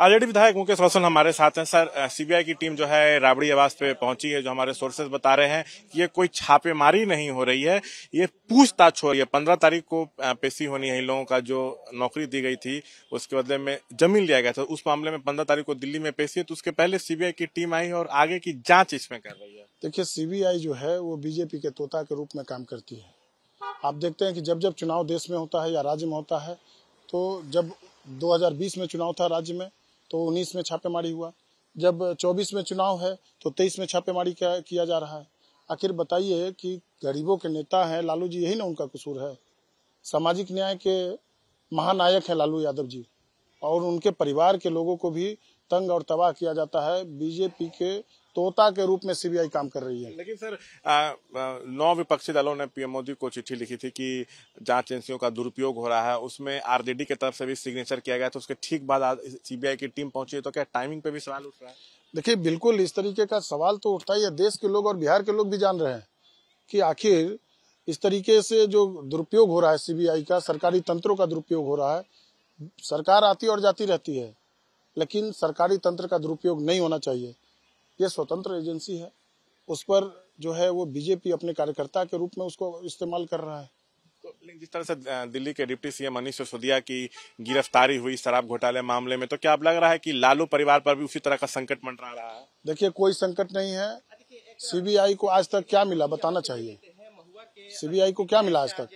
RJD विधायक मुकेश रोशन हमारे साथ हैं सर सीबीआई की टीम जो है राबड़ी आवास पे पहुंची है जो हमारे सोर्सेज बता रहे हैं कि ये कोई छापेमारी नहीं हो रही है ये पूछताछ हो रही है पंद्रह तारीख को पेशी होनी है इन लोगों का जो नौकरी दी गई थी उसके बदले में जमीन लिया गया था उस मामले में पंद्रह तारीख को दिल्ली में पेशी है तो उसके पहले सीबीआई की टीम आई है और आगे की जाँच इसमें कर रही है देखिये सीबीआई जो है वो बीजेपी के तोता के रूप में काम करती है आप देखते हैं कि जब जब चुनाव देश में होता है या राज्य में होता है तो जब 2020 में चुनाव था राज्य में तो उन्नीस में छापेमारी हुआ जब 24 में चुनाव है तो 23 में छापेमारी किया जा रहा है आखिर बताइए कि गरीबों के नेता हैं लालू जी यही ना उनका कसूर है सामाजिक न्याय के महानायक है लालू यादव जी और उनके परिवार के लोगों को भी तंग और तबाह किया जाता है बीजेपी के तोता के रूप में सीबीआई काम कर रही है लेकिन सर आ, नौ विपक्षी दलों ने पीएम मोदी को चिट्ठी लिखी थी कि जांच एजेंसियों का दुरुपयोग हो रहा है उसमें आरजेडी की तरफ से भी सिग्नेचर किया गया तो उसके ठीक बाद सीबीआई की टीम पहुंची है तो क्या टाइमिंग पे भी सवाल उठ रहा है देखिए बिल्कुल इस तरीके का सवाल तो उठता ही है देश के लोग और बिहार के लोग भी जान रहे हैं कि आखिर इस तरीके से जो दुरुपयोग हो रहा है सीबीआई का सरकारी तंत्रों का दुरुपयोग हो रहा है सरकार आती और जाती रहती है लेकिन सरकारी तंत्र का दुरुपयोग नहीं होना चाहिए ये स्वतंत्र एजेंसी है उस पर जो है वो बीजेपी अपने कार्यकर्ता के रूप में उसको इस्तेमाल कर रहा है तो जिस तरह से दिल्ली के डिप्टी सीएम मनीष सिसोदिया की गिरफ्तारी हुई शराब घोटाले मामले में तो क्या आप लग रहा है कि लालू परिवार पर भी उसी तरह का संकट मंडरा रहा है देखिए कोई संकट नहीं है अच्छा, सीबीआई को आज तक क्या मिला बताना चाहिए सीबीआई को क्या मिला आज तक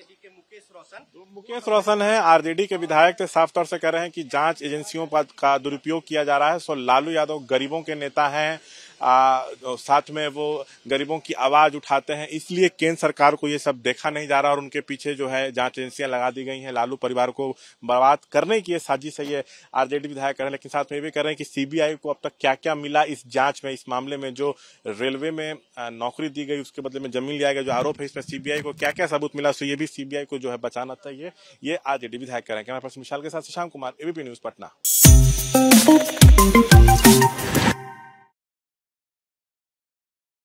रोशन मुकेश रोशन है आरजेडी के विधायक साफ तौर से कह रहे हैं कि जांच एजेंसियों का दुरुपयोग किया जा रहा है सो लालू यादव गरीबों के नेता हैं तो साथ में वो गरीबों की आवाज उठाते हैं इसलिए केंद्र सरकार को ये सब देखा नहीं जा रहा और उनके पीछे जो है जांच एजेंसियां लगा दी गई हैं लालू परिवार को बर्बाद करने की साजिश है ये आरजेडी विधायक कर रहे हैं लेकिन साथ में ये भी कर रहे हैं कि सीबीआई को अब तक क्या क्या मिला इस जांच में इस मामले में जो रेलवे में नौकरी दी गई उसके बदले में जमीन लिया गया जो आरोप है इसमें सीबीआई को क्या क्या सबूत मिला सो ये भी सीबीआई को जो है बचाना चाहिए ये आरजेडी विधायक कर रहे हैं कैमरा पर्सन विशाल के साथ शशांक कुमार एबीपी न्यूज पटना